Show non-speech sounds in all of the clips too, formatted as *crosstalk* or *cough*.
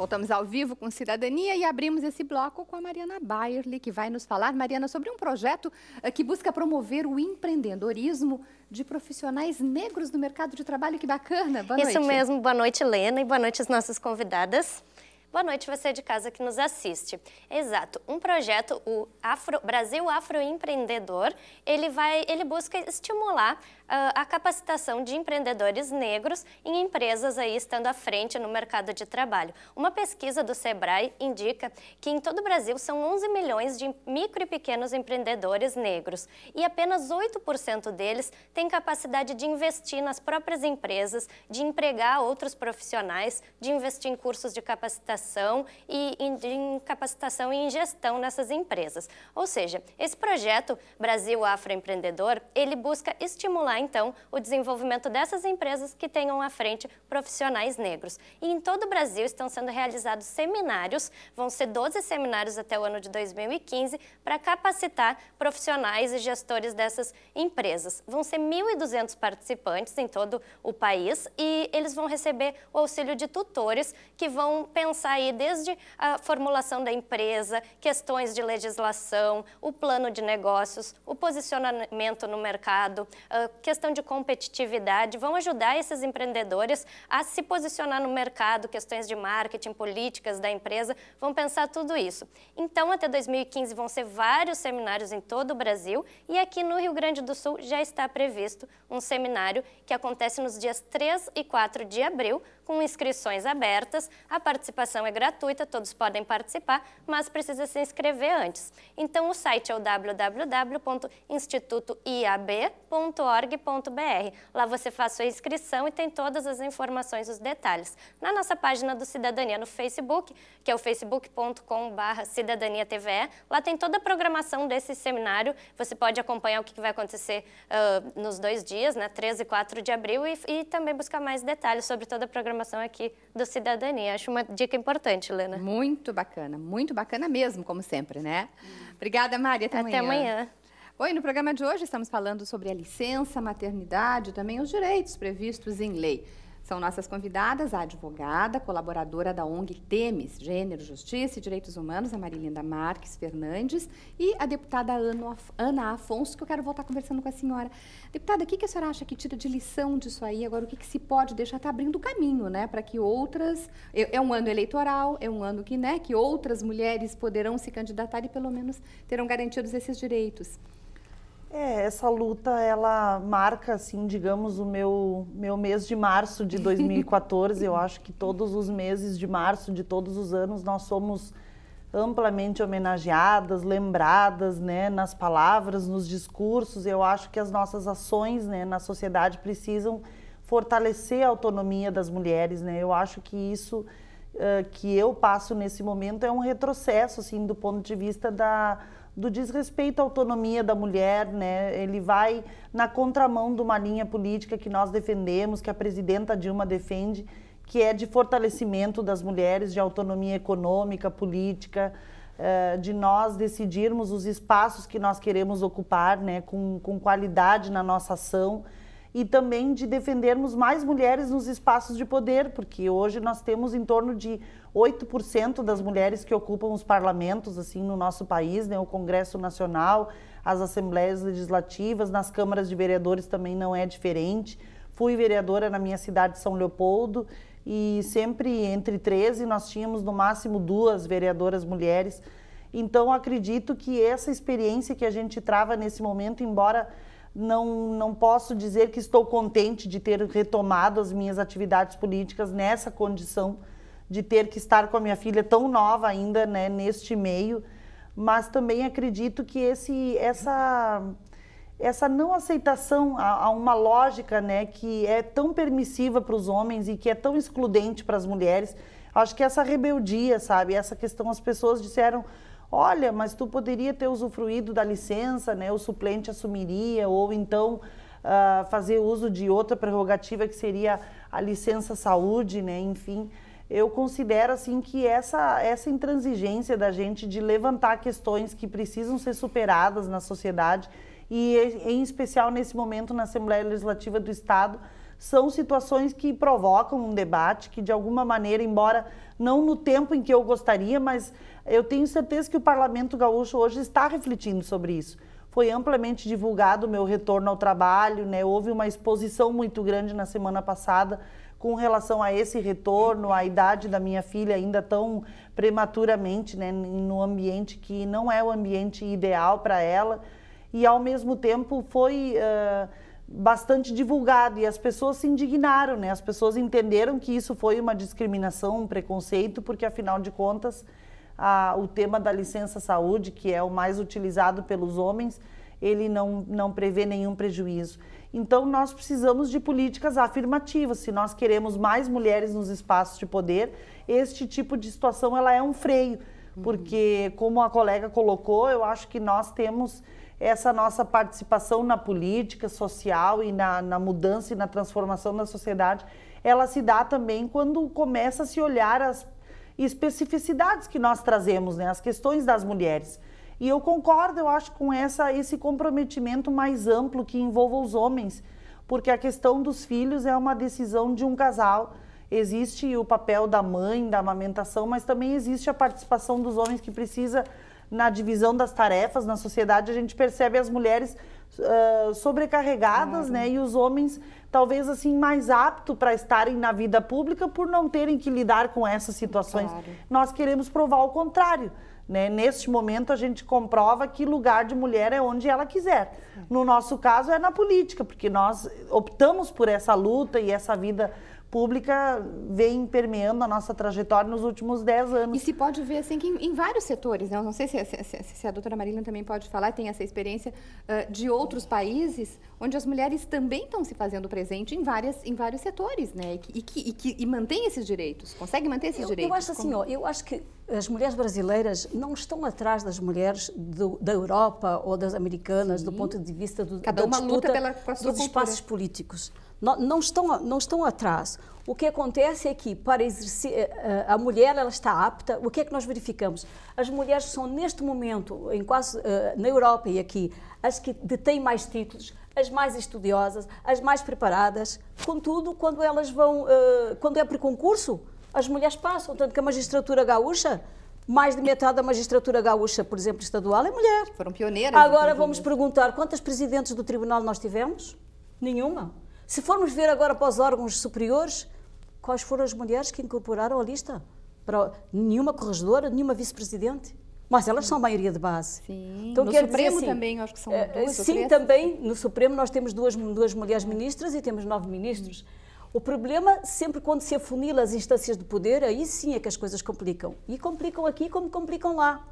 Voltamos ao vivo com Cidadania e abrimos esse bloco com a Mariana Baierle, que vai nos falar, Mariana, sobre um projeto eh, que busca promover o empreendedorismo de profissionais negros no mercado de trabalho. Que bacana! Boa Isso noite. mesmo. Boa noite, Lena, e boa noite às nossas convidadas. Boa noite você de casa que nos assiste. Exato, um projeto, o Afro, Brasil Afroempreendedor, ele, ele busca estimular uh, a capacitação de empreendedores negros em empresas aí estando à frente no mercado de trabalho. Uma pesquisa do Sebrae indica que em todo o Brasil são 11 milhões de micro e pequenos empreendedores negros e apenas 8% deles têm capacidade de investir nas próprias empresas, de empregar outros profissionais, de investir em cursos de capacitação capacitação e em capacitação e em gestão nessas empresas. Ou seja, esse projeto Brasil Afroempreendedor, ele busca estimular então o desenvolvimento dessas empresas que tenham à frente profissionais negros. E em todo o Brasil estão sendo realizados seminários, vão ser 12 seminários até o ano de 2015 para capacitar profissionais e gestores dessas empresas. Vão ser 1.200 participantes em todo o país e eles vão receber o auxílio de tutores que vão pensar pensar aí desde a formulação da empresa, questões de legislação, o plano de negócios, o posicionamento no mercado, ah, questão de competitividade, vão ajudar esses empreendedores a se posicionar no mercado, questões de marketing, políticas da empresa, vão pensar tudo isso. Então, até 2015 vão ser vários seminários em todo o Brasil e aqui no Rio Grande do Sul já está previsto um seminário que acontece nos dias 3 e 4 de abril, com inscrições abertas, a participação inscrição é gratuita, todos podem participar, mas precisa se inscrever antes. Então, o site é o www.institutoiab.org.br. Lá você faz sua inscrição e tem todas as informações os detalhes. Na nossa página do Cidadania no Facebook, que é o facebook.com.br cidadaniatve, lá tem toda a programação desse seminário. Você pode acompanhar o que vai acontecer uh, nos dois dias, né, 13 e 4 de abril, e, e também buscar mais detalhes sobre toda a programação aqui do Cidadania. Acho uma dica importante importante, Lena. Muito bacana, muito bacana mesmo, como sempre, né? Obrigada, Maria. Até, Até amanhã. amanhã. Oi, no programa de hoje estamos falando sobre a licença maternidade, também os direitos previstos em lei. São nossas convidadas a advogada, colaboradora da ONG Temes, Gênero, Justiça e Direitos Humanos, a Marilinda Marques Fernandes, e a deputada Ana Afonso, que eu quero voltar conversando com a senhora. Deputada, o que, que a senhora acha que tira de lição disso aí? Agora, o que, que se pode deixar? Está abrindo caminho, né? Para que outras. É, é um ano eleitoral, é um ano que, né, que outras mulheres poderão se candidatar e pelo menos terão garantidos esses direitos. É, essa luta ela marca, assim, digamos, o meu, meu mês de março de 2014. Eu acho que todos os meses de março de todos os anos nós somos amplamente homenageadas, lembradas, né, nas palavras, nos discursos. Eu acho que as nossas ações, né, na sociedade precisam fortalecer a autonomia das mulheres, né? Eu acho que isso uh, que eu passo nesse momento é um retrocesso, assim, do ponto de vista da, do desrespeito à autonomia da mulher, né? Ele vai na contramão de uma linha política que nós defendemos, que a presidenta Dilma defende, que é de fortalecimento das mulheres, de autonomia econômica, política, de nós decidirmos os espaços que nós queremos ocupar, né? Com, com qualidade na nossa ação e também de defendermos mais mulheres nos espaços de poder, porque hoje nós temos em torno de 8% das mulheres que ocupam os parlamentos assim no nosso país, né, o Congresso Nacional, as assembleias legislativas, nas câmaras de vereadores também não é diferente. Fui vereadora na minha cidade São Leopoldo e sempre entre 13 nós tínhamos no máximo duas vereadoras mulheres. Então acredito que essa experiência que a gente trava nesse momento, embora não, não posso dizer que estou contente de ter retomado as minhas atividades políticas nessa condição de ter que estar com a minha filha tão nova ainda, né, neste meio, mas também acredito que esse essa essa não aceitação a, a uma lógica, né, que é tão permissiva para os homens e que é tão excludente para as mulheres, acho que essa rebeldia, sabe, essa questão as pessoas disseram olha, mas tu poderia ter usufruído da licença, né? O suplente assumiria, ou então uh, fazer uso de outra prerrogativa que seria a licença saúde, né? Enfim, eu considero assim que essa essa intransigência da gente de levantar questões que precisam ser superadas na sociedade e em especial nesse momento na Assembleia Legislativa do Estado são situações que provocam um debate, que de alguma maneira, embora não no tempo em que eu gostaria, mas eu tenho certeza que o Parlamento Gaúcho hoje está refletindo sobre isso. Foi amplamente divulgado o meu retorno ao trabalho, né? houve uma exposição muito grande na semana passada com relação a esse retorno, a idade da minha filha ainda tão prematuramente, né, no ambiente que não é o ambiente ideal para ela, e ao mesmo tempo foi uh, bastante divulgado e as pessoas se indignaram, né? As pessoas entenderam que isso foi uma discriminação, um preconceito, porque afinal de contas a, o tema da licença saúde, que é o mais utilizado pelos homens, ele não, não prevê nenhum prejuízo. Então nós precisamos de políticas afirmativas. Se nós queremos mais mulheres nos espaços de poder, este tipo de situação ela é um freio, uhum. porque como a colega colocou, eu acho que nós temos essa nossa participação na política social e na, na mudança e na transformação da sociedade, ela se dá também quando começa a se olhar as especificidades que nós trazemos, né? as questões das mulheres. E eu concordo, eu acho, com essa, esse comprometimento mais amplo que envolva os homens, porque a questão dos filhos é uma decisão de um casal. Existe o papel da mãe, da amamentação, mas também existe a participação dos homens que precisa na divisão das tarefas na sociedade, a gente percebe as mulheres uh, sobrecarregadas, claro. né? E os homens talvez assim mais apto para estarem na vida pública por não terem que lidar com essas situações. Claro. Nós queremos provar o contrário. Né? Neste momento, a gente comprova que lugar de mulher é onde ela quiser. No nosso caso, é na política, porque nós optamos por essa luta e essa vida pública vem permeando a nossa trajetória nos últimos 10 anos. E se pode ver assim que em, em vários setores, né? Eu não sei se, se, se, se a doutora Marília também pode falar, tem essa experiência uh, de outros países onde as mulheres também estão se fazendo presente em, várias, em vários setores, né? E que, e que, e que e mantém esses direitos, consegue manter esses eu, direitos. Eu acho assim, como... ó, eu acho que as mulheres brasileiras não estão atrás das mulheres do, da Europa ou das americanas Sim. do ponto de vista do, Cada da uma disputa luta pela, do dos espaços políticos não estão, não estão atrás. O que acontece é que para exercer, eh, eh, a mulher ela está apta. O que é que nós verificamos? As mulheres são neste momento, em quase eh, na Europa e aqui, as que detêm mais títulos, as mais estudiosas, as mais preparadas. Contudo, quando elas vão, quando é para concurso, as mulheres passam, tanto que a magistratura gaúcha mais de metade da magistratura gaúcha, por exemplo, estadual, é mulher. Foram pioneiras. Agora vamos perguntar quantas presidentes do tribunal nós tivemos? Nenhuma. Se formos ver agora para os órgãos superiores, quais foram as mulheres que incorporaram a lista? Para nenhuma corregedora, nenhuma vice-presidente? Mas elas são a maioria de base. Sim, então, no Supremo assim, também, acho que são eh, duas. Sim, também, no Supremo nós temos duas, duas mulheres ministras e temos nove ministros. O problema, sempre quando se afunila as instâncias de poder, aí sim é que as coisas complicam. E complicam aqui como complicam lá.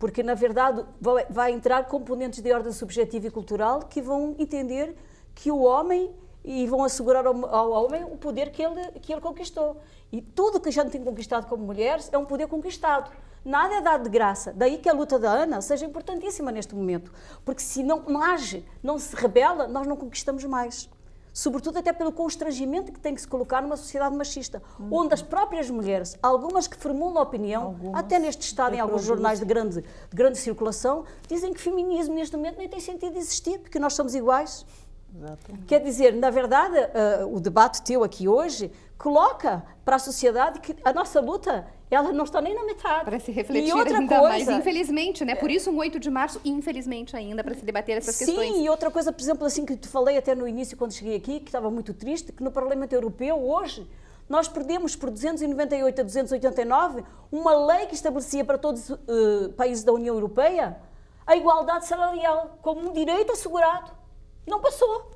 Porque, na verdade, vai entrar componentes de ordem subjetiva e cultural que vão entender que o homem e vão assegurar ao, homem o poder que ele, que ele conquistou. E tudo que a gente tem conquistado como mulheres é um poder conquistado. Nada é dado de graça. Daí que a luta da Ana seja importantíssima neste momento. Porque se não, não age, não se rebela, nós não conquistamos mais. Sobretudo até pelo constrangimento que tem que se colocar numa sociedade machista, hum. onde as próprias mulheres, algumas que formulam opinião, algumas, até neste Estado, em alguns jornais de grande, de grande circulação, dizem que feminismo neste momento nem tem sentido de existir, porque nós somos iguais. Exatamente. Quer dizer, na verdade, uh, o debate teu aqui hoje coloca para a sociedade que a nossa luta ela não está nem na metade. Para se refletir e outra ainda coisa, mais, infelizmente, né? Por isso um 8 de março, infelizmente ainda, para se debater essas sim, questões. Sim, e outra coisa, por exemplo, assim que te falei até no início, quando cheguei aqui, que estava muito triste, que no Parlamento Europeu, hoje, nós perdemos por 298 a 289 uma lei que estabelecia para todos os uh, eh, países da União Europeia a igualdade salarial como um direito assegurado. Não passou.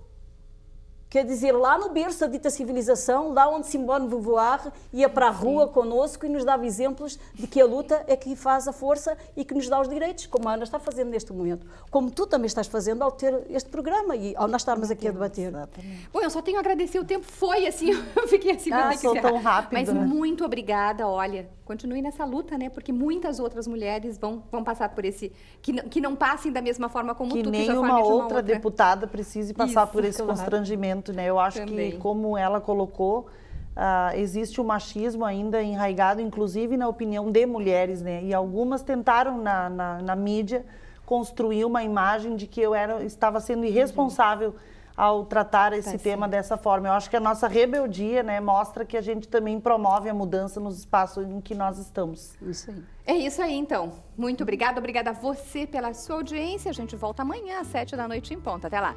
Quer dizer, lá no berço da dita civilização, lá onde Simone de Beauvoir ia para a rua Sim. e nos dava exemplos de que a luta é que faz a força e que nos dá os direitos, como a Ana está fazendo neste momento. Como tu também estás fazendo ao ter este programa e ao nós estarmos aqui a debater. Exatamente. Bom, eu só tenho a agradecer. O tempo foi assim, *laughs* eu fiquei assim. Ah, sou tão rápido. Mas né? muito obrigada, olha. Continue nessa luta, né? Porque muitas outras mulheres vão, vão passar por esse... Que não, que não passem da mesma forma como que tu, que já uma outra, uma outra deputada precise passar Isso, por esse claro. constrangimento momento, né? Eu acho Também. que, como ela colocou, uh, existe o machismo ainda enraizado, inclusive na opinião de mulheres, né? E algumas tentaram na, na, na mídia construir uma imagem de que eu era, estava sendo irresponsável uhum. ao tratar esse tá tema sim. dessa forma. Eu acho que a nossa rebeldia, né, mostra que a gente também promove a mudança nos espaços em que nós estamos. Isso aí. É isso aí, então. Muito obrigada, obrigada a você pela sua audiência. A gente volta amanhã às sete da noite em ponto. Até lá.